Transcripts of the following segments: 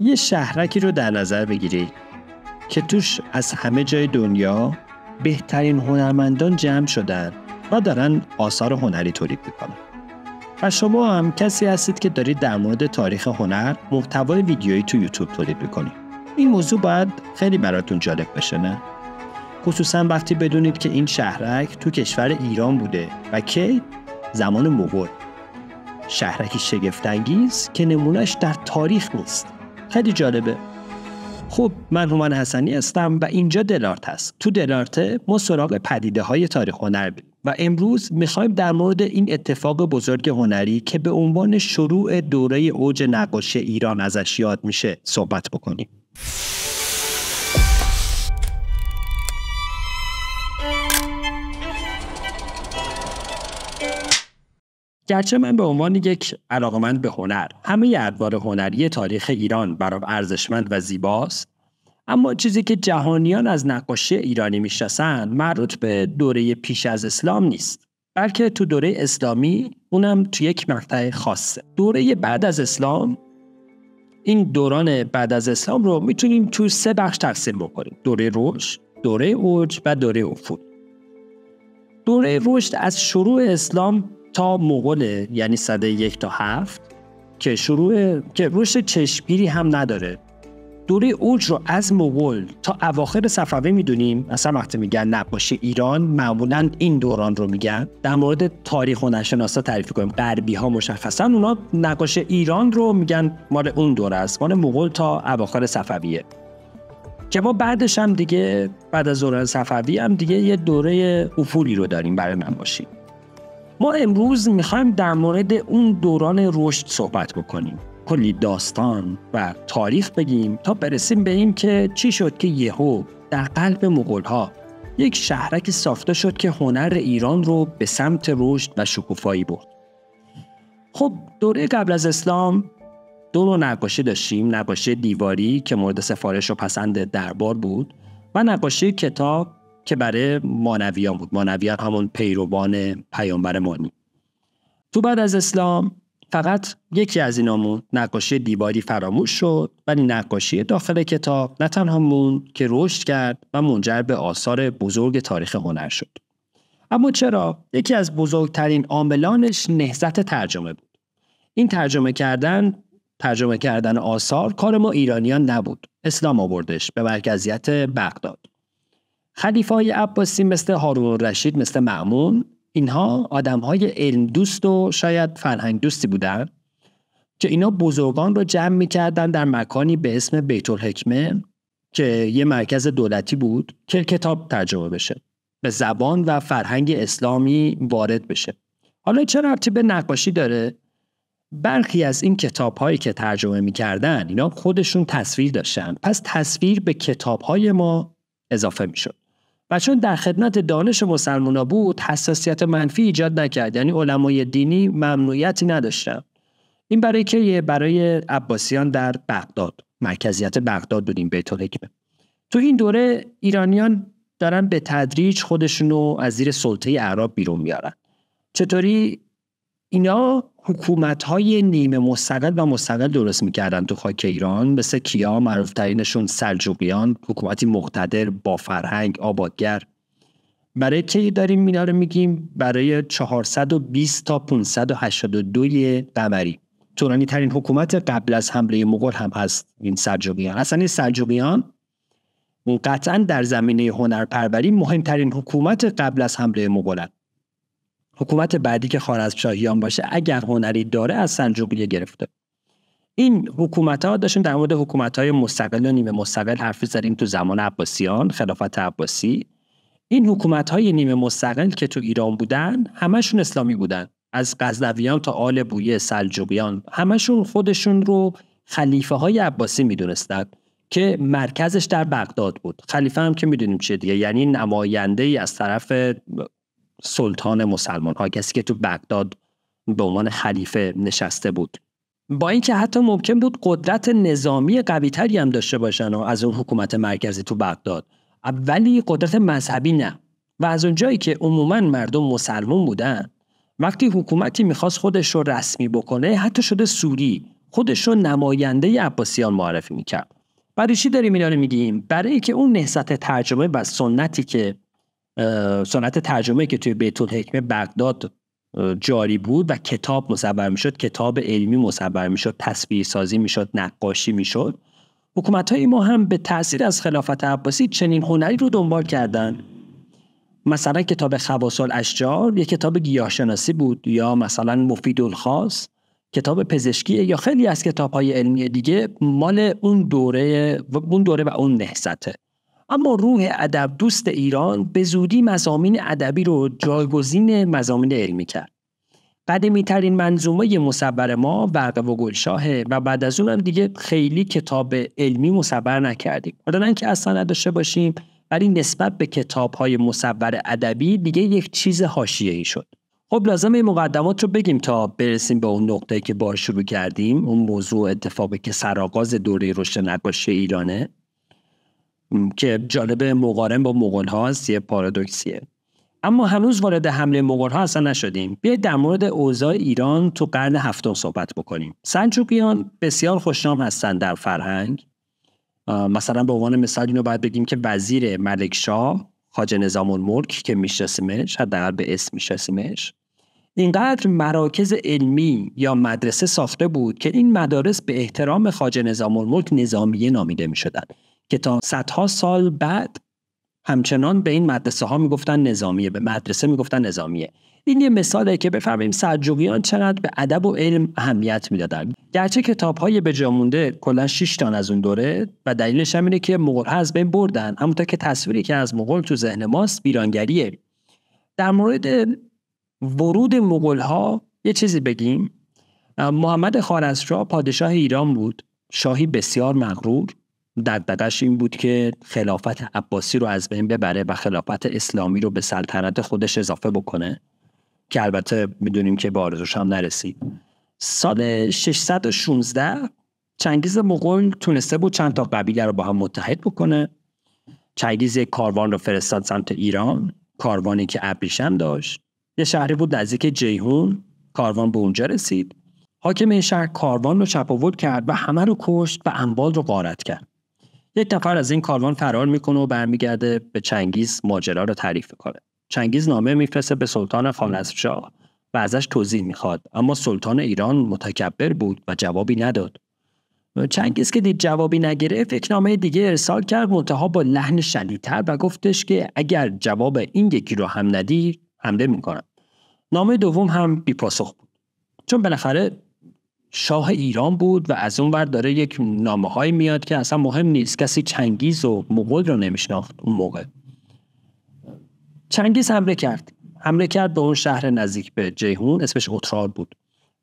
یه شهرکی رو در نظر بگیرید که توش از همه جای دنیا بهترین هنرمندان جمع شدن و دارن آثار هنری تولید میکنن و شما هم کسی هستید که دارید در مورد تاریخ هنر محتوای ویدیویی تو یوتیوب تولید میکنید این موضوع باید خیلی براتون جالب بشه نه خصوصا وقتی بدونید که این شهرک تو کشور ایران بوده و کی زمان مغول شهرکی شگفتانگیز که نمونهش در تاریخ نیست خیلی جالبه خب من هومن حسنی هستم و اینجا دلارت هست تو دلارته ما سراغ پدیده های تاریخ هنر بیم و امروز میخوایم در مورد این اتفاق بزرگ هنری که به عنوان شروع دوره اوج نقاشی ایران ازش یاد میشه صحبت بکنیم گرچه من به عنوان یک علاقمند به هنر همه ادوار هنری تاریخ ایران برام ارزشمند و زیباست اما چیزی که جهانیان از نقاشی ایرانی میشناسند مربوط به دوره پیش از اسلام نیست بلکه تو دوره اسلامی اونم تو یک مقطع خاصه دوره بعد از اسلام این دوران بعد از اسلام رو میتونیم تو سه بخش تقسیم بکنیم دوره رشد دوره اوج و دوره افول دوره رشد از شروع اسلام تا مغول یعنی صده یک تا هفت که شروع که رشد چشمگیری هم نداره دوره اوج رو از مغول تا اواخر صفوی میدونیم اصلا وقتی میگن نقاشی ایران معمولا این دوران رو میگن در مورد تاریخ و نشناسا تعریف کنیم غربی ها مشخصا اونا نقاش ایران رو میگن مال اون دوره است مال مغول تا اواخر صفویه که ما بعدش هم دیگه بعد از دوران صفوی هم دیگه یه دوره افولی رو داریم برای نقاشی ما امروز میخوایم در مورد اون دوران رشد صحبت بکنیم کلی داستان و تاریخ بگیم تا برسیم به این که چی شد که یهو در قلب مغولها یک شهرک ساخته شد که هنر ایران رو به سمت رشد و شکوفایی برد خب دوره قبل از اسلام دو رو نقاشی داشتیم نقاشی دیواری که مورد سفارش و پسند دربار بود و نقاشی کتاب که برای مانویان بود مانویان همون پیروان پیامبر مانی تو بعد از اسلام فقط یکی از اینامون نقاشی دیواری فراموش شد ولی نقاشی داخل کتاب نه تنها مون که رشد کرد و منجر به آثار بزرگ تاریخ هنر شد اما چرا یکی از بزرگترین عاملانش نهضت ترجمه بود این ترجمه کردن ترجمه کردن آثار کار ما ایرانیان نبود اسلام آوردش به مرکزیت بغداد خلیفه های عباسی مثل هارون رشید مثل معمون اینها آدم های علم دوست و شاید فرهنگ دوستی بودن که اینا بزرگان رو جمع می کردن در مکانی به اسم بیت الحکمه که یه مرکز دولتی بود که کتاب ترجمه بشه به زبان و فرهنگ اسلامی وارد بشه حالا چرا ربطی به نقاشی داره برخی از این کتاب هایی که ترجمه می کردن اینا خودشون تصویر داشتن پس تصویر به کتاب های ما اضافه می شد و چون در خدمت دانش مسلمان بود حساسیت منفی ایجاد نکرد یعنی علمای دینی ممنوعیتی نداشتن این برای که برای عباسیان در بغداد مرکزیت بغداد بودیم بیت تو این دوره ایرانیان دارن به تدریج خودشونو از زیر سلطه اعراب بیرون میارن چطوری اینا حکومت های نیمه مستقل و مستقل درست میکردن تو خاک ایران مثل کیا معروف ترینشون سلجوقیان حکومتی مقتدر با فرهنگ آبادگر برای کی داریم مینا رو میگیم برای 420 تا 582 قمری تورانی ترین حکومت قبل از حمله مغول هم هست این سلجوقیان اصلا این سلجوقیان قطعا در زمینه هنرپروری مهمترین حکومت قبل از حمله مغولن حکومت بعدی که خارزمشاهیان باشه اگر هنری داره از سلجوقیه گرفته این حکومت ها در مورد حکومت های مستقل و نیمه مستقل حرف زدیم تو زمان عباسیان خلافت عباسی این حکومت های نیمه مستقل که تو ایران بودن همشون اسلامی بودن از غزنویان تا آل بویه سلجوقیان همشون خودشون رو خلیفه های عباسی میدونستند که مرکزش در بغداد بود خلیفه هم که میدونیم چه دیگه یعنی نماینده ای از طرف سلطان مسلمان ها کسی که تو بغداد به عنوان خلیفه نشسته بود با اینکه حتی ممکن بود قدرت نظامی قویتری هم داشته باشن و از اون حکومت مرکزی تو بغداد ولی قدرت مذهبی نه و از اونجایی که عموما مردم مسلمان بودن وقتی حکومتی میخواست خودش رو رسمی بکنه حتی شده سوری خودش رو نماینده عباسیان معرفی میکرد برای چی داریم اینا رو میگیم برای که اون نهضت ترجمه و سنتی که سنت ترجمه که توی بیت الحکمه بغداد جاری بود و کتاب مصور میشد کتاب علمی مصور میشد تصویر سازی میشد نقاشی میشد حکومت های ما هم به تاثیر از خلافت عباسی چنین هنری رو دنبال کردن مثلا کتاب خواسال اشجار یک کتاب گیاهشناسی بود یا مثلا مفید الخاص کتاب پزشکی یا خیلی از کتاب های علمی دیگه مال اون دوره و اون دوره و اون اما روح ادب دوست ایران به زودی مزامین ادبی رو جایگزین مزامین علمی کرد قدیمی ترین منظومه مصبر ما ورقه و گلشاهه و بعد از اون هم دیگه خیلی کتاب علمی مصبر نکردیم حالا نه که اصلا نداشته باشیم ولی نسبت به کتاب های مصور ادبی دیگه یک چیز حاشیه ای شد خب لازم این مقدمات رو بگیم تا برسیم به اون نقطه که بار شروع کردیم اون موضوع اتفاقی که سرآغاز دوره رشد نقاشی ایرانه که جالب مقارن با مغول هاست یه پارادوکسیه اما هنوز وارد حمله مغول ها اصلا نشدیم بیاید در مورد اوضاع ایران تو قرن هفتم صحبت بکنیم سنجوقیان بسیار خوشنام هستند در فرهنگ مثلا به عنوان مثال اینو باید بگیم که وزیر ملک شاه خاج نظام الملک که میشناسیمش حداقل به اسم میشناسیمش اینقدر مراکز علمی یا مدرسه ساخته بود که این مدارس به احترام خاج نظام نظامیه نامیده می که تا صدها سال بعد همچنان به این مدرسه ها میگفتن نظامیه به مدرسه میگفتن نظامیه این یه مثاله که بفهمیم سلجوقیان چقدر به ادب و علم اهمیت میدادن گرچه کتاب های به جامونده کلا 6 تان از اون دوره و دلیلش هم که مغول از بین بردن همونطور که تصویری که از مغول تو ذهن ماست ویرانگریه در مورد ورود مغول ها یه چیزی بگیم محمد خارزشاه پادشاه ایران بود شاهی بسیار مغرور دقدقش این بود که خلافت عباسی رو از بین ببره و خلافت اسلامی رو به سلطنت خودش اضافه بکنه که البته میدونیم که به آرزوش هم نرسید سال 616 چنگیز مغول تونسته بود چند تا قبیله رو با هم متحد بکنه چنگیز کاروان رو فرستاد سمت ایران کاروانی که ابریشم داشت یه شهری بود نزدیک جیهون کاروان به اونجا رسید حاکم این شهر کاروان رو چپاول کرد و همه رو کشت و اموال رو غارت کرد یک نفر از این کاروان فرار میکنه و برمیگرده به چنگیز ماجرا رو تعریف میکنه چنگیز نامه میفرسته به سلطان خانزشاه و ازش توضیح میخواد اما سلطان ایران متکبر بود و جوابی نداد چنگیز که دید جوابی نگرفت یک نامه دیگه ارسال کرد منتها با لحن شدیدتر و گفتش که اگر جواب این یکی رو هم ندی حمله میکنم نامه دوم هم بی پاسخ بود چون بالاخره شاه ایران بود و از اون ور داره یک نامه های میاد که اصلا مهم نیست کسی چنگیز و مغول رو نمیشناخت اون موقع چنگیز حمله کرد حمله کرد به اون شهر نزدیک به جیهون اسمش اطرار بود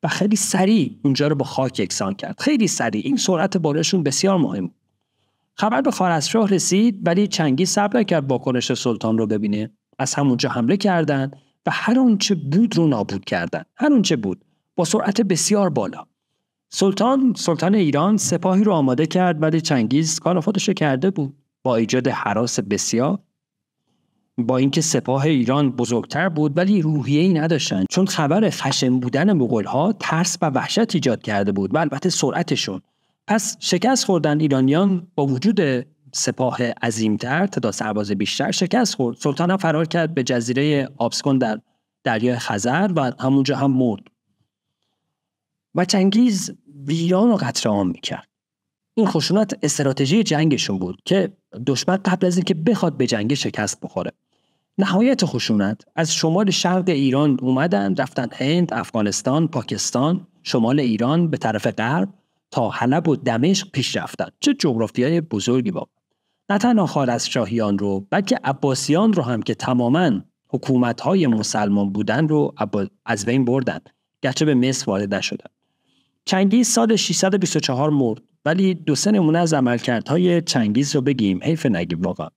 و خیلی سریع اونجا رو با خاک یکسان کرد خیلی سریع این سرعت بالاشون بسیار مهم خبر به خارزشاه رسید ولی چنگیز صبر نکرد واکنش سلطان رو ببینه از همونجا حمله کردند و هر آنچه بود رو نابود کردند هر بود با سرعت بسیار بالا سلطان سلطان ایران سپاهی رو آماده کرد ولی چنگیز کار خودش کرده بود با ایجاد حراس بسیار با اینکه سپاه ایران بزرگتر بود ولی روحیه ای نداشتن چون خبر خشن بودن مغول ها ترس و وحشت ایجاد کرده بود و البته سرعتشون پس شکست خوردن ایرانیان با وجود سپاه عظیمتر تدا سرباز بیشتر شکست خورد سلطان فرار کرد به جزیره آبسکون در دریای خزر و همونجا هم مرد و چنگیز ویران و قطره آن میکرد این خشونت استراتژی جنگشون بود که دشمن قبل از اینکه بخواد به جنگ شکست بخوره نهایت خشونت از شمال شرق ایران اومدن رفتن هند، افغانستان، پاکستان، شمال ایران به طرف غرب تا حلب و دمشق پیش رفتن چه جغرافیای بزرگی با نه تنها از شاهیان رو بلکه عباسیان رو هم که تماما حکومت های مسلمان بودن رو از بین بردن گرچه به مصر وارد نشدن چنگیز سال 624 مرد ولی دو سه نمونه از عملکردهای چنگیز رو بگیم حیف نگیم واقعا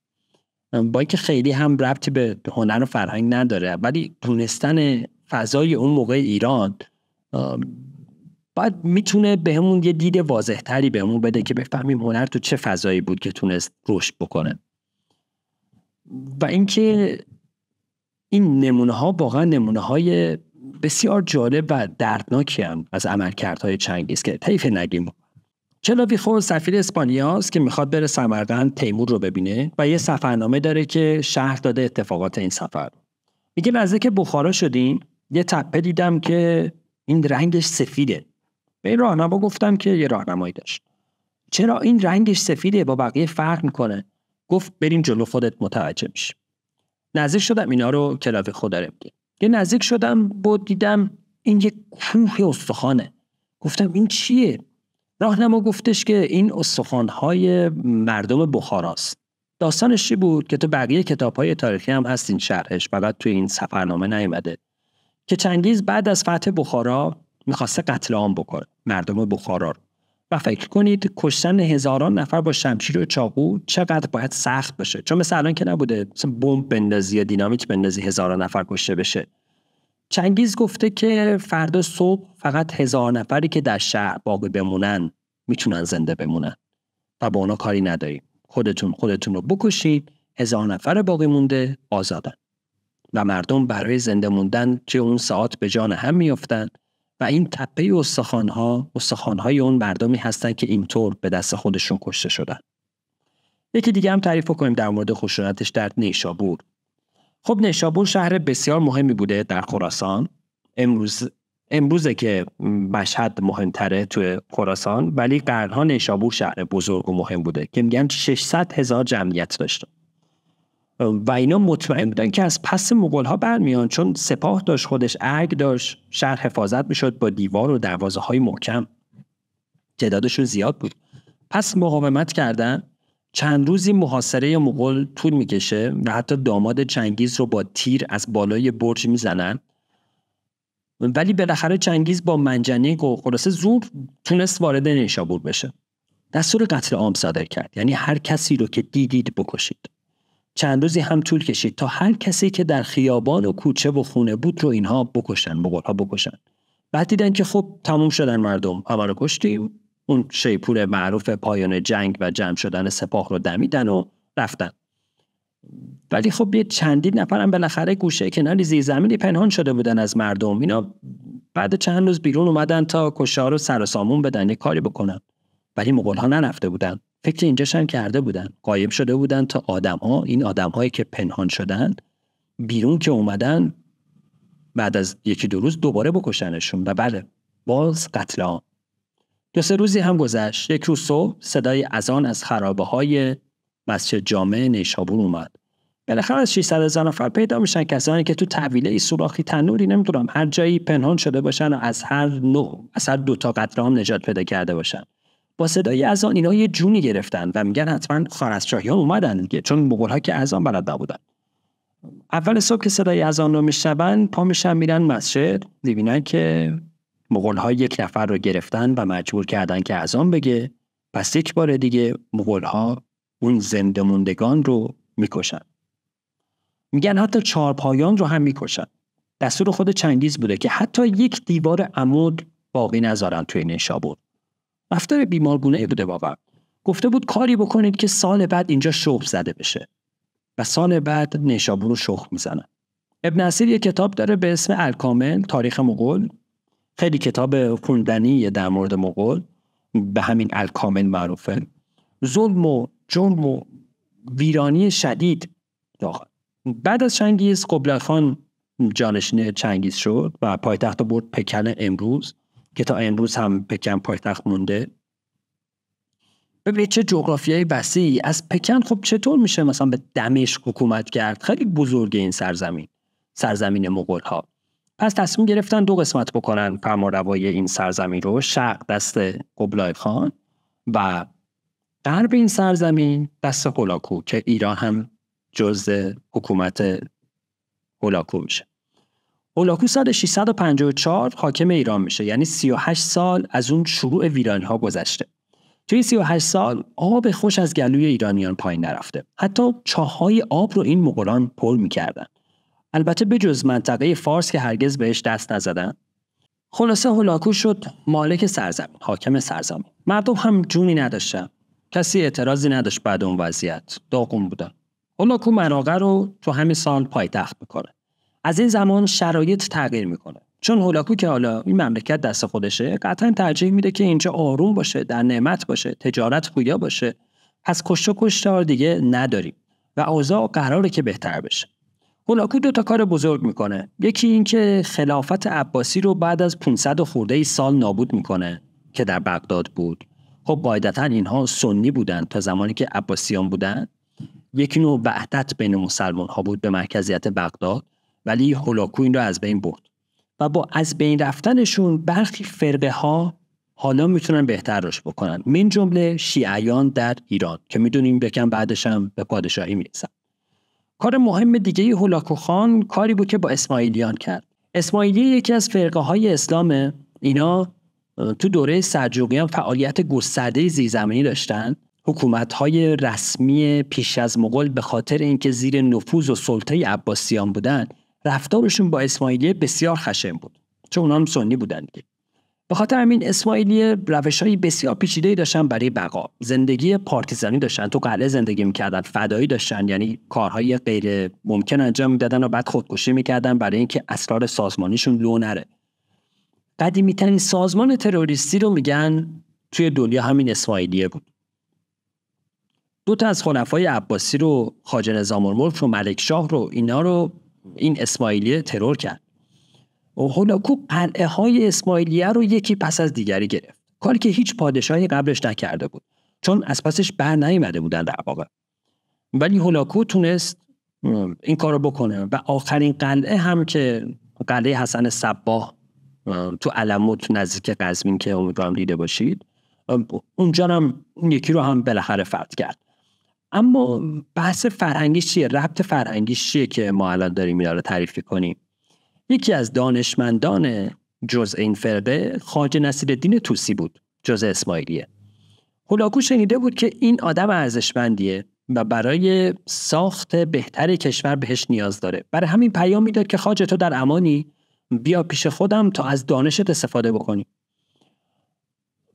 با اینکه خیلی هم ربطی به هنر و فرهنگ نداره ولی دونستن فضای اون موقع ایران بعد میتونه بهمون یه دید واضحتری بهمون بده که بفهمیم هنر تو چه فضایی بود که تونست رشد بکنه و اینکه این نمونه ها واقعا نمونه های بسیار جالب و دردناکی هم از عملکردهای چنگیز که طیف نگیم چلاوی خود سفیر اسپانیاست که میخواد بره سمردن تیمور رو ببینه و یه سفرنامه داره که شهر داده اتفاقات این سفر میگه که بخارا شدیم یه تپه دیدم که این رنگش سفیده به این راهنما گفتم که یه راهنمایی داشت چرا این رنگش سفیده با بقیه فرق میکنه گفت بریم جلو خودت متوجه میشی نزدیک شدم اینا رو کلاوی خود داره یه نزدیک شدم با دیدم این یه کوه استخانه گفتم این چیه راهنما گفتش که این های مردم بخاراست داستانش چی بود که تو بقیه کتابهای تاریخی هم هست این شرحش فقط توی این سفرنامه نیومده که چنگیز بعد از فتح بخارا میخواسته قتل آن بکنه مردم بخارا رو و فکر کنید کشتن هزاران نفر با شمشیر و چاقو چقدر باید سخت باشه چون مثل الان که نبوده مثلا بمب بندازی یا دینامیت بندازی هزاران نفر کشته بشه چنگیز گفته که فردا صبح فقط هزار نفری که در شهر باقی بمونن میتونن زنده بمونن و با اونا کاری نداریم خودتون خودتون رو بکشید هزار نفر باقی مونده آزادن و مردم برای زنده موندن چه اون ساعت به جان هم میافتند و این تپه استخوانها استخوانهای اون مردمی هستند که اینطور به دست خودشون کشته شدن یکی دیگه هم تعریف کنیم در مورد خشونتش در نیشابور خب نیشابور شهر بسیار مهمی بوده در خراسان امروز امروزه که مشهد مهمتره توی خراسان ولی قرنها نیشابور شهر بزرگ و مهم بوده که میگن 600 هزار جمعیت داشته و اینا مطمئن بودن که از پس مغول ها برمیان چون سپاه داشت خودش ارگ داشت شهر حفاظت میشد با دیوار و دروازه های محکم تعدادشون زیاد بود پس مقاومت کردن چند روزی محاصره مغول طول میکشه و حتی داماد چنگیز رو با تیر از بالای برج میزنن ولی بالاخره چنگیز با منجنیق و خلاصه زور تونست وارد نیشابور بشه دستور قتل عام صادر کرد یعنی هر کسی رو که دیدید بکشید چند روزی هم طول کشید تا هر کسی که در خیابان و کوچه و خونه بود رو اینها بکشن مغول ها بکشن بعد دیدن که خب تموم شدن مردم همه رو کشتیم اون شیپور معروف پایان جنگ و جمع شدن سپاه رو دمیدن و رفتن ولی خب یه چندین نفرم بالاخره گوشه کناری زیر زمینی پنهان شده بودن از مردم اینا بعد چند روز بیرون اومدن تا کشار رو سر و سامون بدن یه کاری بکنن ولی مغول ها نرفته بودن فکر اینجاش هم کرده بودن قایب شده بودن تا آدم ها این آدم هایی که پنهان شدن بیرون که اومدن بعد از یکی دو روز دوباره بکشنشون و بله باز قتل ها دو سه روزی هم گذشت یک روز صبح صدای اذان از خرابه های مسجد جامع نیشابور اومد بالاخره از 600 هزار نفر پیدا میشن کسانی که تو تحویله ای سوراخی تنوری نمیدونم هر جایی پنهان شده باشن و از هر نوع از هر دو تا قطره هم نجات پیدا کرده باشن با صدای اذان اینا یه جونی گرفتن و میگن حتما خارزشاهی ها اومدن دیگه چون مغول ها که اذان بلد نبودن اول صبح که صدای آن رو میشنون پا میشن میرن مسجد میبینن که مغول ها یک نفر رو گرفتن و مجبور کردن که اذان بگه پس یک بار دیگه مغول ها اون زنده موندگان رو میکشن میگن حتی چهار رو هم میکشن دستور خود چنگیز بوده که حتی یک دیوار عمود باقی نذارن توی نیشابور رفتار بیمارگونه بوده واقعا گفته بود کاری بکنید که سال بعد اینجا شخ زده بشه و سال بعد نیشابور رو شخ میزنه. ابن اسیر یه کتاب داره به اسم الکامل تاریخ مغول خیلی کتاب خوندنی در مورد مغول به همین الکامل معروفه ظلم و جرم و ویرانی شدید داخل بعد از چنگیز قبلخان جانشین چنگیز شد و پایتخت برد پکن امروز که تا امروز هم پکن پایتخت مونده ببینید چه جغرافیای وسیعی از پکن خب چطور میشه مثلا به دمشق حکومت کرد خیلی بزرگ این سرزمین سرزمین مغول ها پس تصمیم گرفتن دو قسمت بکنن فرمانروای این سرزمین رو شرق دست قبلای خان و غرب این سرزمین دست هولاکو که ایران هم جزء حکومت هولاکو میشه هولاکو سال 654 حاکم ایران میشه یعنی 38 سال از اون شروع ویرانی ها گذشته توی 38 سال آب خوش از گلوی ایرانیان پایین نرفته حتی چاهای آب رو این مغولان پر میکردن البته بجز منطقه فارس که هرگز بهش دست نزدن خلاصه هولاکو شد مالک سرزمین حاکم سرزمین مردم هم جونی نداشتن کسی اعتراضی نداشت بعد اون وضعیت داغون بودن هولاکو مراغه رو تو همین سال پایتخت میکنه از این زمان شرایط تغییر میکنه چون هولاکو که حالا این مملکت دست خودشه قطعا ترجیح میده که اینجا آروم باشه در نعمت باشه تجارت پویا باشه پس کشت و کشتار دیگه نداریم و اوضاع قراره که بهتر بشه هولاکو دو تا کار بزرگ میکنه یکی اینکه خلافت عباسی رو بعد از 500 خورده ای سال نابود میکنه که در بغداد بود خب قاعدتا اینها سنی بودن تا زمانی که عباسیان بودن یکی نوع وحدت بین مسلمان ها بود به مرکزیت بغداد ولی هولاکو این رو از بین برد و با از بین رفتنشون برخی فرقه ها حالا میتونن بهتر روش بکنن من جمله شیعیان در ایران که میدونیم بکن بعدش هم به پادشاهی میرسن کار مهم دیگه هولاکو خان کاری بود که با اسماعیلیان کرد اسماعیلی یکی از فرقه های اسلامه اینا تو دوره سلجوقیان فعالیت گسترده زیرزمینی داشتن حکومت های رسمی پیش از مغول به خاطر اینکه زیر نفوذ و سلطه عباسیان بودند رفتارشون با اسماعیلیه بسیار خشن بود چون اونا هم سنی بودن دیگه به خاطر همین اسماعیلیه روش های بسیار پیچیده داشتن برای بقا زندگی پارتیزانی داشتن تو قلعه زندگی میکردن فدایی داشتن یعنی کارهای غیر ممکن انجام میدادن و بعد خودکشی میکردن برای اینکه اسرار سازمانیشون لو نره قدیمیترین سازمان تروریستی رو میگن توی دنیا همین اسماعیلیه بود دو تا از خلفای عباسی رو خاجه نظام رو ملک شاه رو اینا رو این اسماعیلیه ترور کرد و هولاکو قلعه های اسماعیلیه رو یکی پس از دیگری گرفت کاری که هیچ پادشاهی قبلش نکرده بود چون از پسش بر نیامده بودن در واقع ولی هولاکو تونست این کار رو بکنه و آخرین قلعه هم که قلعه حسن سباه تو علموت نزدیک قزمین که امیدوارم دیده باشید اونجا هم یکی رو هم بالاخره فتح کرد اما بحث فرهنگیش چیه ربط فرهنگیش چیه که ما الان داریم اینا رو تعریف کنیم یکی از دانشمندان جز این فرقه خواجه دین توسی بود جز اسماعیلیه هولاکو شنیده بود که این آدم ارزشمندیه و برای ساخت بهتر کشور بهش نیاز داره برای همین پیام میداد که خاج تو در امانی بیا پیش خودم تا از دانشت استفاده بکنی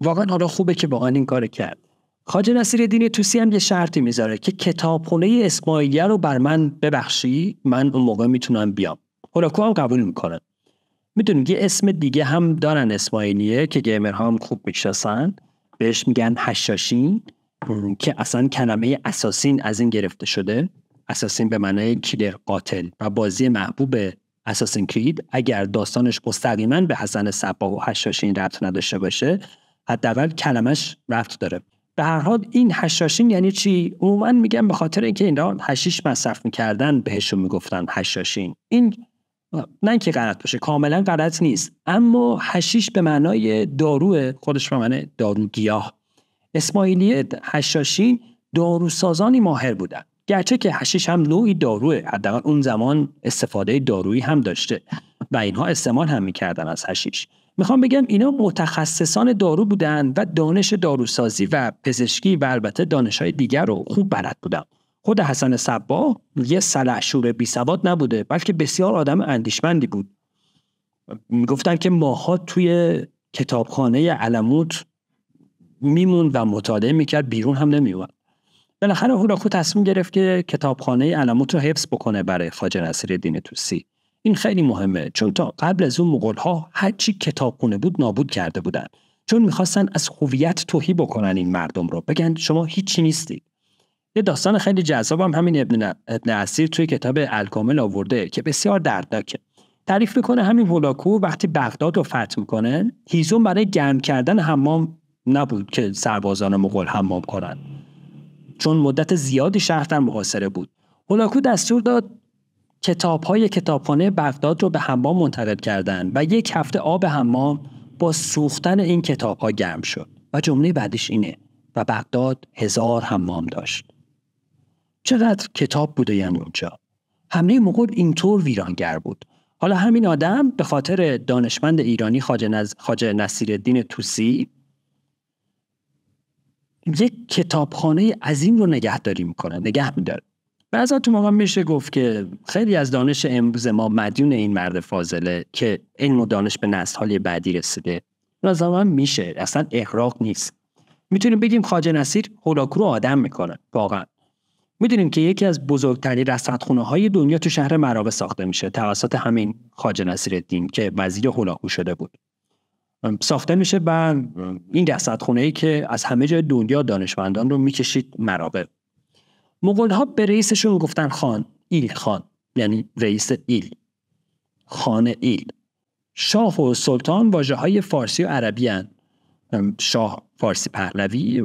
واقعا حالا خوبه که آن این کار کرد خاج نصیر دین توسی هم یه شرطی میذاره که کتابخونه اسمایلیه رو بر من ببخشی من اون موقع میتونم بیام هولاکو هم قبول میکنن میدونید یه اسم دیگه هم دارن اسماعیلیه که گیمرها هم خوب میشناسن بهش میگن حشاشین که اصلا کلمه اساسین از این گرفته شده اساسین به معنای کلر قاتل و بازی محبوب اساسین کرید اگر داستانش مستقیما به حسن صباه و حشاشین ربط نداشته باشه حداقل کلمش رفت داره به هر حال این هشاشین یعنی چی عموما میگن به خاطر اینکه اینا هشیش مصرف میکردن بهشون میگفتن هشاشین این نه که غلط باشه کاملا غلط نیست اما هشیش به معنای دارو خودش به معنای دارو گیاه اسماعیلی هشاشین داروسازانی ماهر بودن گرچه که هشیش هم نوعی داروه حداقل اون زمان استفاده دارویی هم داشته و اینها استعمال هم میکردن از هشیش میخوام بگم اینا متخصصان دارو بودن و دانش داروسازی و پزشکی و البته های دیگر رو خوب بلد بودن خود حسن صبا یه سلحشور بی سواد نبوده بلکه بسیار آدم اندیشمندی بود میگفتن که ماها توی کتابخانه علموت میمون و مطالعه میکرد بیرون هم نمیومد بالاخره خود تصمیم گرفت که کتابخانه علموت رو حفظ بکنه برای خواجه دین توسی این خیلی مهمه چون تا قبل از اون مغول ها کتاب کتابخونه بود نابود کرده بودن چون میخواستن از هویت توهی بکنن این مردم رو بگن شما هیچی نیستید یه داستان خیلی جذاب هم همین ابن, ابن توی کتاب الکامل آورده که بسیار دردناکه تعریف میکنه همین هولاکو وقتی بغداد رو فتح میکنه هیزون برای گرم کردن حمام نبود که سربازان مغول حمام کنن چون مدت زیادی شهر در محاصره بود هولاکو دستور داد کتاب های کتابخانه بغداد رو به حمام منتقل کردند و یک هفته آب حمام با سوختن این کتاب ها گرم شد و جمله بعدش اینه و بغداد هزار حمام داشت چقدر کتاب بوده یعنی اونجا حمله مغول اینطور ویرانگر بود حالا همین آدم به خاطر دانشمند ایرانی خاجه نز... خاج نصیرالدین توسی یک کتابخانه عظیم رو نگهداری میکنه نگه میداره از تو موقع میشه گفت که خیلی از دانش امروز ما مدیون این مرد فاضله که علم و دانش به نسل های بعدی رسیده از میشه اصلا احراق نیست میتونیم بگیم خاجه نسیر هولاکو رو آدم میکنه واقعا میدونیم که یکی از بزرگترین رصدخونه های دنیا تو شهر مرابه ساخته میشه توسط همین خاجه نسیر الدین که وزیر هولاکو شده بود ساخته میشه و این رصدخونه ای که از همه جای دنیا دانشمندان رو میکشید مرابه مغول ها به رئیسشون گفتن خان ایل خان یعنی رئیس ایل خان ایل شاه و سلطان واجه های فارسی و عربی هن. شاه فارسی پهلوی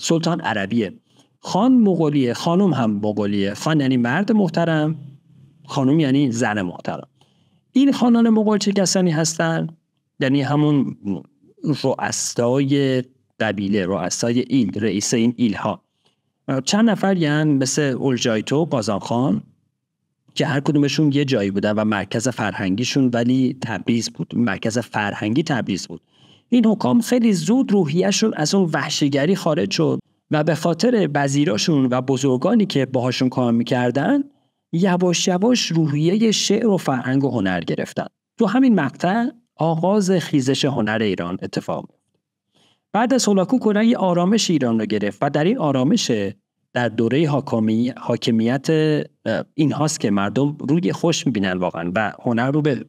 سلطان عربیه خان مغولیه خانم هم مغولیه خان یعنی مرد محترم خانم یعنی زن محترم این خانان مغول چه کسانی هستند یعنی همون رؤسای قبیله رؤسای ایل رئیس این ایل ها چند نفر یعنی مثل اولجایتو و قازانخان که هر کدومشون یه جایی بودن و مرکز فرهنگیشون ولی تبریز بود مرکز فرهنگی تبریز بود این حکام خیلی زود روحیهشون از اون وحشیگری خارج شد و به خاطر وزیراشون و بزرگانی که باهاشون کار میکردن یواش یواش روحیه شعر و فرهنگ و هنر گرفتن تو همین مقطع آغاز خیزش هنر ایران اتفاق بعد از هولاکو کلا یه آرامش ایران رو گرفت و در این آرامش در دوره حاکمی، حاکمیت این هاست که مردم روی خوش میبینن واقعا و هنر رو به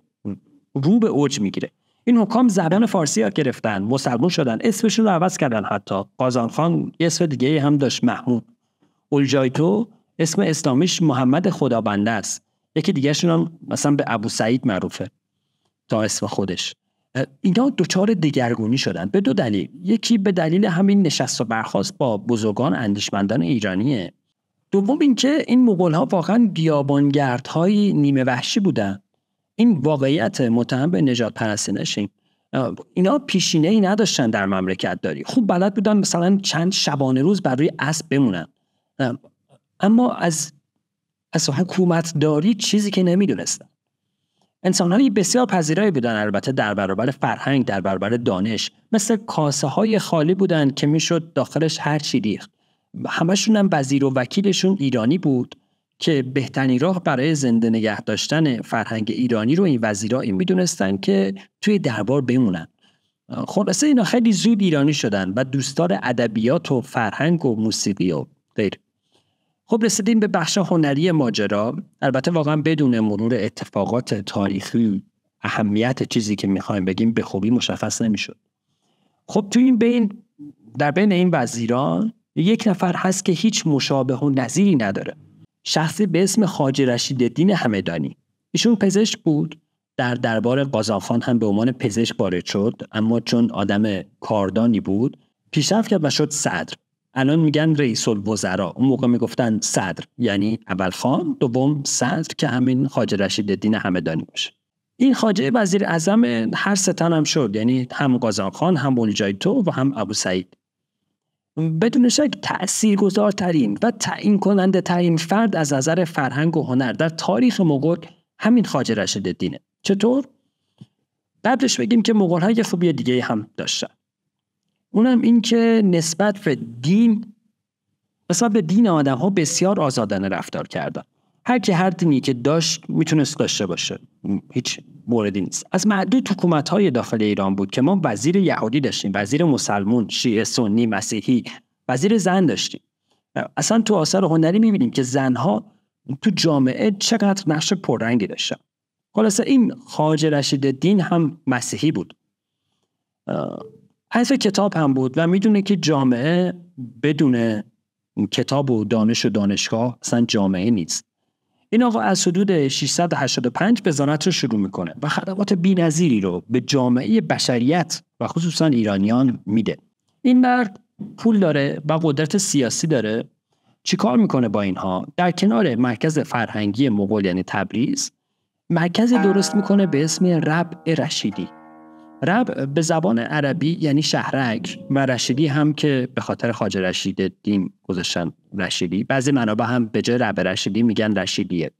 رو به اوج میگیره این حکام زبان فارسی ها گرفتن مسلمون شدن اسمشون رو عوض کردن حتی قازان خان یه اسم دیگه هم داشت محمود اولجایتو اسم اسلامیش محمد خدابنده است یکی دیگه هم مثلا به ابو سعید معروفه تا اسم خودش اینا دچار دگرگونی شدن به دو دلیل یکی به دلیل همین نشست و برخواست با بزرگان اندیشمندان ایرانیه دوم اینکه این مغول ها واقعا های نیمه وحشی بودن این واقعیت متهم به نجات پرستی نشیم اینا پیشینه ای نداشتن در مملکت داری خوب بلد بودن مثلا چند شبانه روز بر روی اسب بمونن اما از از حکومت داری چیزی که نمیدونستن انسانهایی بسیار پذیرایی بودن البته در برابر فرهنگ در برابر دانش مثل کاسه های خالی بودند که میشد داخلش هر چی ریخت همشون هم وزیر و وکیلشون ایرانی بود که بهترین راه برای زنده نگه داشتن فرهنگ ایرانی رو این وزیرا این میدونستن که توی دربار بمونن خلاصه اینا خیلی زود ایرانی شدن و دوستدار ادبیات و فرهنگ و موسیقی و غیر خب رسیدیم به بخش هنری ماجرا البته واقعا بدون مرور اتفاقات تاریخی اهمیت چیزی که میخوایم بگیم به خوبی مشخص نمیشد خب تو این بین در بین این وزیران یک نفر هست که هیچ مشابه و نظیری نداره شخصی به اسم خاجه رشید همدانی ایشون پزشک بود در دربار قازانخان هم به عنوان پزشک وارد شد اما چون آدم کاردانی بود پیشرفت کرد و شد صدر الان میگن رئیس الوزراء اون موقع میگفتن صدر یعنی اول خان دوم صدر که همین خاج رشید دینه همدانی باشه این خاجه وزیر اعظم هر ستن هم شد یعنی هم قازان خان هم جای تو و هم ابو سعید بدون شک تاثیرگذارترین و تعیین کننده ترین فرد از نظر فرهنگ و هنر در تاریخ مغول همین خاجه رشید دینه. چطور قبلش بگیم که مغول های خوبی دیگه هم داشتن اونم این که نسبت به دین نسبت به دین آدم ها بسیار آزادانه رفتار کردن هر که هر دینی که داشت میتونست داشته باشه هیچ موردی نیست از معدود حکومت های داخل ایران بود که ما وزیر یهودی داشتیم وزیر مسلمون شیعه سنی مسیحی وزیر زن داشتیم اصلا تو آثار هنری میبینیم که زنها تو جامعه چقدر نقش پررنگی داشتن خلاصه این خاج رشید دین هم مسیحی بود از کتاب هم بود و میدونه که جامعه بدون کتاب و دانش و دانشگاه اصلا جامعه نیست این آقا از حدود 685 بزانت رو شروع میکنه و خدمات بینظیری رو به جامعه بشریت و خصوصا ایرانیان میده این مرد پول داره و قدرت سیاسی داره چیکار میکنه با اینها در کنار مرکز فرهنگی مغول یعنی تبریز مرکز درست میکنه به اسم رب رشیدی رب به زبان عربی یعنی شهرک و رشیدی هم که به خاطر خاج رشید دیم گذاشتن رشیدی بعضی منابع هم به جای رب رشیدی میگن رشیدیه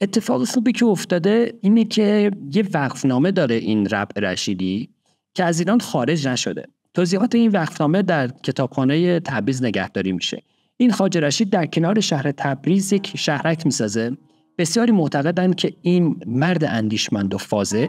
اتفاق خوبی که افتاده اینه که یه وقفنامه داره این رب رشیدی که از ایران خارج نشده توضیحات این وقفنامه در کتابخانه تبریز نگهداری میشه این خاج رشید در کنار شهر تبریز یک شهرک میسازه بسیاری معتقدند که این مرد اندیشمند و فاضل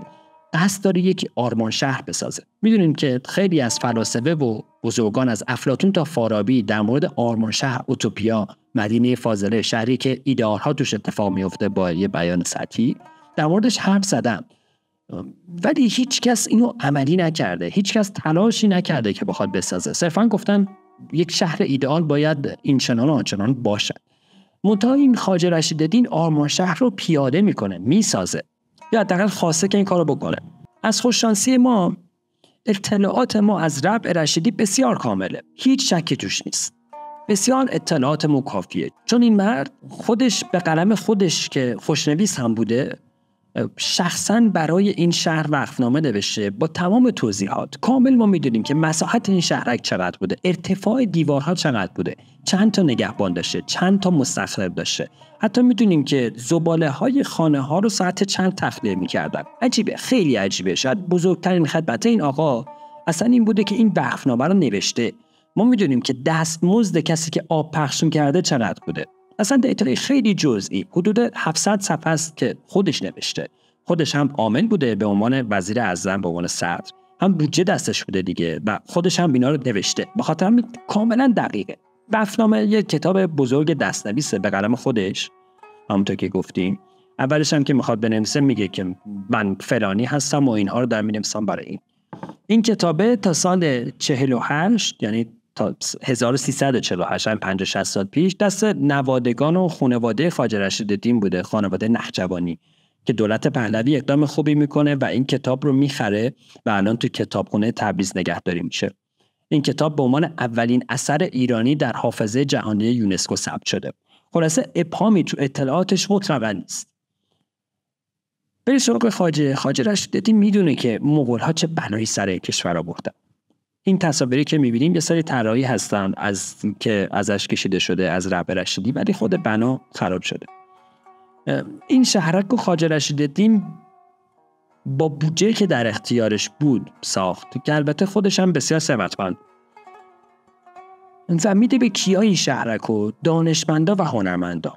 قصد داره یک آرمان شهر بسازه میدونیم که خیلی از فلاسفه و بزرگان از افلاتون تا فارابی در مورد آرمان شهر اوتوپیا مدینه فاضله شهری که ایدارها توش اتفاق میفته با یه بیان سطحی در موردش حرف زدم ولی هیچ کس اینو عملی نکرده هیچ کس تلاشی نکرده که بخواد بسازه صرفا گفتن یک شهر ایدئال باید این چنان و آنچنان باشد منتها این خاجه رشید آرمان شهر رو پیاده میکنه میسازه یا حداقل خواسته که این کارو بکنه از خوششانسی ما اطلاعات ما از رب رشیدی بسیار کامله هیچ شکی توش نیست بسیار اطلاعات کافیه چون این مرد خودش به قلم خودش که خوشنویس هم بوده شخصا برای این شهر وقفنامه نوشته با تمام توضیحات کامل ما میدونیم که مساحت این شهرک چقدر بوده ارتفاع دیوارها چقدر بوده چند تا نگهبان داشته چند تا مستخرب داشته حتی میدونیم که زباله های خانه ها رو ساعت چند تخلیه میکردن عجیبه خیلی عجیبه شاید بزرگترین خدمت این آقا اصلا این بوده که این وقفنامه رو نوشته ما میدونیم که دستمزد کسی که آب پخشون کرده چقدر بوده اصلا دیتای خیلی جزئی حدود 700 صفحه است که خودش نوشته خودش هم عامل بوده به عنوان وزیر اعظم به عنوان صدر هم بودجه دستش بوده دیگه و خودش هم اینا رو نوشته به خاطر هم کاملا دقیقه بفنامه یه کتاب بزرگ دستنویسه به قلم خودش همونطور که گفتیم اولش هم که میخواد بنویسه میگه که من فلانی هستم و اینها رو در مینویسم برای این این کتابه تا سال 48 یعنی تا 1348 50 سال پیش دست نوادگان و خانواده خواجه رشید دین بوده خانواده نهجوانی که دولت پهلوی اقدام خوبی میکنه و این کتاب رو میخره و الان تو کتابخونه تبریز نگهداری میشه این کتاب به عنوان اولین اثر ایرانی در حافظه جهانی یونسکو ثبت شده خلاصه اپامی تو اطلاعاتش مطلقا نیست بری سراغ خاجه خاجه رشیدالدین میدونه که مغول ها چه بنایی سر کشور آوردن این تصاویری که میبینیم یه سری طراحی هستن از که ازش کشیده شده از رب رشیدی ولی خود بنا خراب شده این شهرک و خاجه رشید با بودجه که در اختیارش بود ساخت که البته خودش هم بسیار ثروتمند و میده به این شهرک و دانشمندا و هنرمندا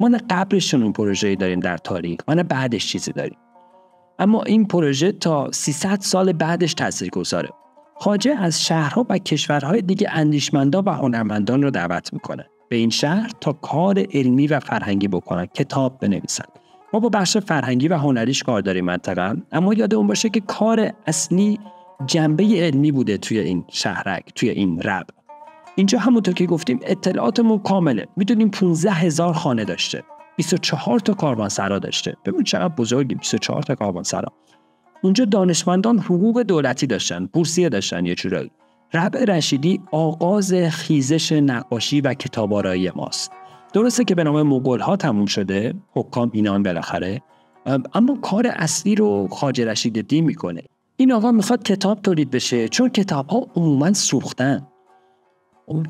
ما نه قبلشون اون پروژه داریم در تاریخ ما نه بعدش چیزی داریم اما این پروژه تا 300 سال بعدش تاثیرگذاره خاجه از شهرها و کشورهای دیگه اندیشمندان و هنرمندان رو دعوت میکنه به این شهر تا کار علمی و فرهنگی بکنن کتاب بنویسن ما با بخش فرهنگی و هنریش کار داریم منطقه اما اون باشه که کار اصلی جنبه علمی بوده توی این شهرک توی این رب اینجا همونطور که گفتیم اطلاعاتمون کامله میدونیم 15 هزار خانه داشته 24 تا کاروانسرا داشته ببین چقدر بزرگی 24 تا کاروانسرا اونجا دانشمندان حقوق دولتی داشتن بورسیه داشتن یه جورایی ربع رشیدی آغاز خیزش نقاشی و کتابارایی ماست درسته که به نام مغول ها تموم شده حکام اینان بالاخره اما کار اصلی رو خاج رشید دی میکنه این آقا میخواد کتاب تولید بشه چون کتاب ها عموما سوختن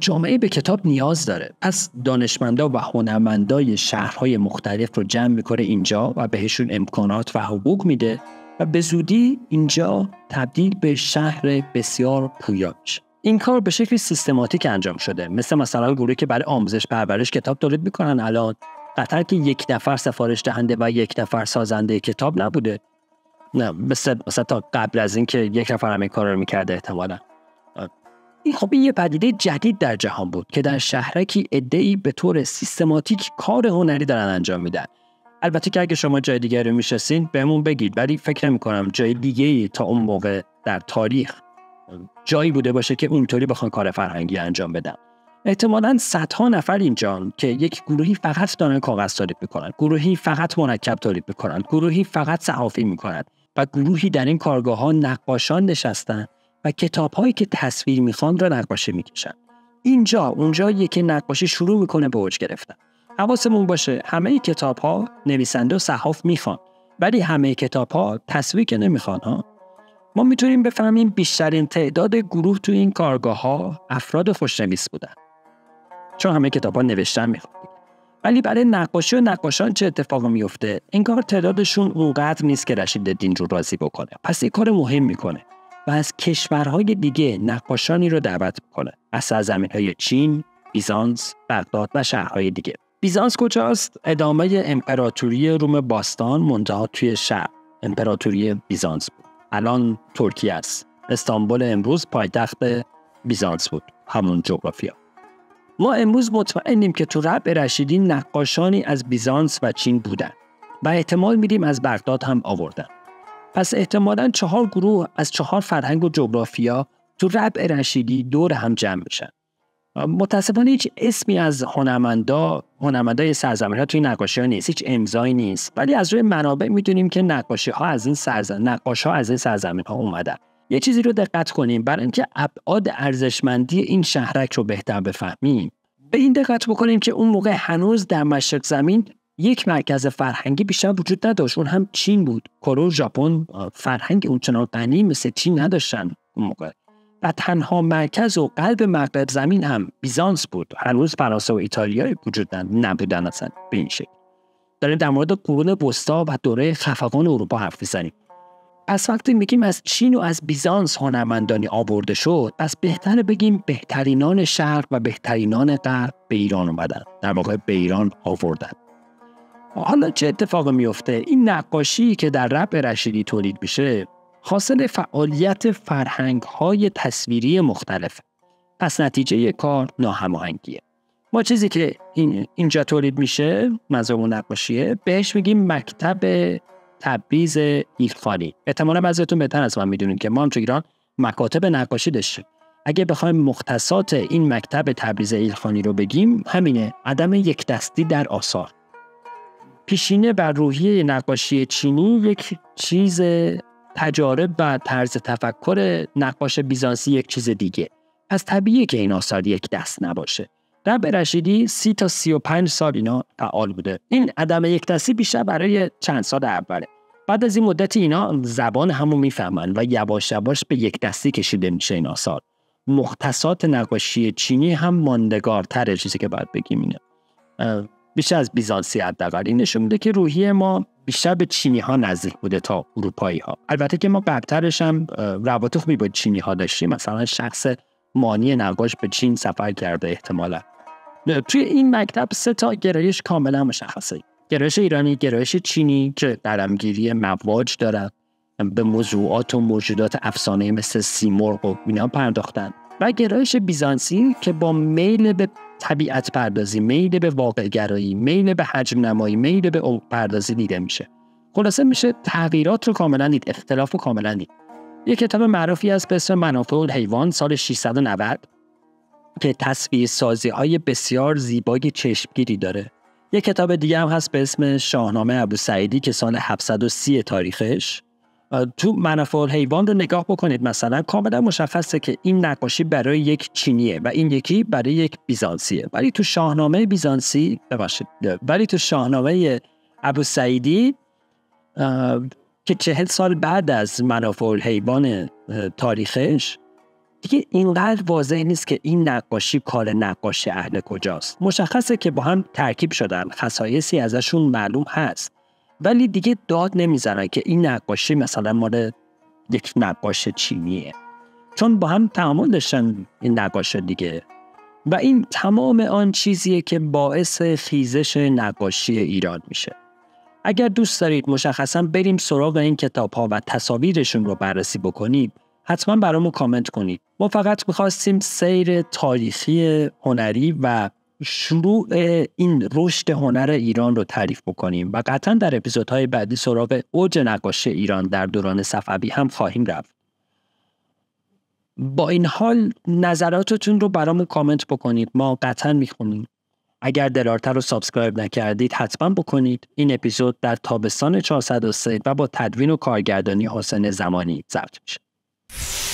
جامعه به کتاب نیاز داره پس دانشمندا و هنرمندای شهرهای مختلف رو جمع میکنه اینجا و بهشون امکانات و حقوق میده و به زودی اینجا تبدیل به شهر بسیار پویا این کار به شکلی سیستماتیک انجام شده مثل مثلا گروهی که برای آموزش پرورش کتاب تولید میکنن الان قطر که یک نفر سفارش دهنده و یک نفر سازنده کتاب نبوده نه مثل مثلا تا قبل از اینکه یک نفر همین کار رو میکرده احتمالا این خب یه پدیده جدید در جهان بود که در شهرکی عدهای به طور سیستماتیک کار هنری دارن انجام میدن البته که اگه شما جای دیگری رو میشستین بهمون بگید ولی فکر نمی کنم جای دیگه ای تا اون موقع در تاریخ جایی بوده باشه که اونطوری بخوان کار فرهنگی انجام بدم. احتمالا صدها نفر اینجا که یک گروهی فقط دارن کاغذ تولید میکنن گروهی فقط مرکب تولید میکنن گروهی فقط صحافی میکنن و گروهی در این کارگاه ها نقاشان نشستن و کتاب هایی که تصویر میخوان را نقاشی میکشن اینجا اونجاییه که نقاشی شروع میکنه به اوج گرفتن حواسمون باشه همه کتاب ها نویسنده و صحاف میخوان ولی همه کتاب ها تصویر که نمیخوان ها ما میتونیم بفهمیم بیشترین تعداد گروه تو این کارگاه ها افراد خوشنویس بودن چون همه کتاب ها نوشتن میخوان ولی برای نقاشی و نقاشان چه اتفاقی میفته این کار تعدادشون اونقدر نیست که رشید دین رو راضی بکنه پس این کار مهم میکنه و از کشورهای دیگه نقاشانی رو دعوت میکنه از سرزمینهای چین بیزانس بغداد و شهرهای دیگه بیزانس کجاست؟ ادامه امپراتوری روم باستان منتها توی شب امپراتوری بیزانس بود الان ترکیه است استانبول امروز پایتخت بیزانس بود همون جغرافیا ما امروز مطمئنیم که تو رب رشیدی نقاشانی از بیزانس و چین بودن و احتمال میدیم از بغداد هم آوردن پس احتمالا چهار گروه از چهار فرهنگ و جغرافیا تو رب رشیدی دور هم جمع بشن. متاسفانه هیچ اسمی از هنرمندا هنرمندای سرزمین ها توی نقاشی ها نیست هیچ امضایی نیست ولی از روی منابع میدونیم که نقاشی ها از این سرزمین نقاش ها از این سرزمین ها اومدن یه چیزی رو دقت کنیم برای اینکه ابعاد ارزشمندی این شهرک رو بهتر بفهمیم به این دقت بکنیم که اون موقع هنوز در مشرق زمین یک مرکز فرهنگی بیشتر وجود نداشت اون هم چین بود کرو ژاپن فرهنگ اونچنان غنی مثل چین نداشتن اون موقع و تنها مرکز و قلب مغرب زمین هم بیزانس بود هنوز فرانسه و ایتالیا وجود نبودن اصلا به این شکل داریم در مورد قرون بستا و دوره خفقان اروپا حرف میزنیم پس وقتی میگیم از چین و از بیزانس هنرمندانی آورده شد پس بهتر بگیم بهترینان شرق و بهترینان غرب به ایران اومدن در واقع به ایران آوردن حالا چه اتفاقی میفته این نقاشی که در رب رشیدی تولید میشه حاصل فعالیت فرهنگ های تصویری مختلف پس نتیجه کار ناهماهنگیه ما چیزی که این اینجا تولید میشه مذهب نقاشیه بهش میگیم مکتب تبریز ایلخانی. احتمالا بعضیتون بهتر از من میدونیم که ما هم ایران مکاتب نقاشی داشتیم اگه بخوایم مختصات این مکتب تبریز ایلخانی رو بگیم همینه عدم یک دستی در آثار پیشینه بر روحیه نقاشی چینی یک چیز تجارب و طرز تفکر نقاش بیزانسی یک چیز دیگه پس طبیعیه که این آثار یک دست نباشه رب رشیدی سی تا سی و پنج سال اینا فعال بوده این عدم یک دستی بیشتر برای چند سال اوله بعد از این مدت اینا زبان همو میفهمن و یواش یواش به یک دستی کشیده میشه این آثار مختصات نقاشی چینی هم ماندگارتره چیزی که باید بگیم اینه بیشتر از بیزانسی حداقل این نشون میده که روحی ما بیشتر به چینی ها نزدیک بوده تا اروپایی ها البته که ما قبلترش هم روابط خوبی با چینی ها داشتیم مثلا شخص مانی نقاش به چین سفر کرده احتمالا توی این مکتب سه تا گرایش کاملا مشخصه گرایش ایرانی گرایش چینی که درمگیری مواج دارد، به موضوعات و موجودات افسانه مثل سیمرغ و اینا پرداختن و گرایش بیزانسی که با میل به طبیعت پردازی میل به واقع گرایی میل به حجم نمایی میل به عمق پردازی دیده میشه خلاصه میشه تغییرات رو کاملا دید اختلاف رو کاملا دید یه کتاب معروفی از به اسم منافع حیوان سال 690 که تصویر سازی های بسیار زیبای چشمگیری داره یه کتاب دیگه هم هست به اسم شاهنامه ابو سعیدی که سال 730 تاریخش تو منافع حیوان رو نگاه بکنید مثلا کاملا مشخصه که این نقاشی برای یک چینیه و این یکی برای یک بیزانسیه ولی تو شاهنامه بیزانسی ببخشید ولی تو شاهنامه ابو سعیدی که چهل سال بعد از منافع حیوان تاریخش دیگه اینقدر واضح نیست که این نقاشی کار نقاشی اهل کجاست مشخصه که با هم ترکیب شدن خصایصی ازشون معلوم هست ولی دیگه داد نمیزنن که این نقاشی مثلا مال یک نقاش چینیه چون با هم تعامل داشتن این نقاش دیگه و این تمام آن چیزیه که باعث خیزش نقاشی ایران میشه اگر دوست دارید مشخصا بریم سراغ این کتاب ها و تصاویرشون رو بررسی بکنیم حتما برامو کامنت کنید ما فقط میخواستیم سیر تاریخی هنری و شروع این رشد هنر ایران رو تعریف بکنیم و قطعا در اپیزودهای بعدی سراغ اوج نقاشی ایران در دوران صفوی هم خواهیم رفت با این حال نظراتتون رو برامون کامنت بکنید ما قطعا میخونیم اگر دلارتر رو سابسکرایب نکردید حتما بکنید این اپیزود در تابستان 403 و با تدوین و کارگردانی حسن زمانی ضبط میشه